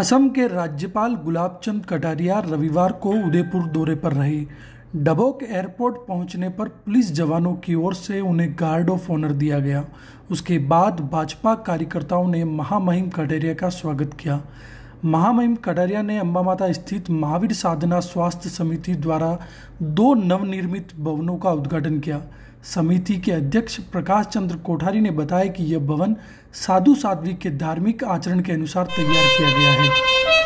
असम के राज्यपाल गुलाब चंद कटारिया रविवार को उदयपुर दौरे पर रहे डबोक एयरपोर्ट पहुंचने पर पुलिस जवानों की ओर से उन्हें गार्ड ऑफ ऑनर दिया गया उसके बाद भाजपा कार्यकर्ताओं ने महामहिम कटारिया का स्वागत किया महामहिम कटारिया ने अम्बा माता स्थित महावीर साधना स्वास्थ्य समिति द्वारा दो नवनिर्मित भवनों का उद्घाटन किया समिति के अध्यक्ष प्रकाश चंद्र कोठारी ने बताया कि यह भवन साधु साध्वी के धार्मिक आचरण के अनुसार तैयार किया गया है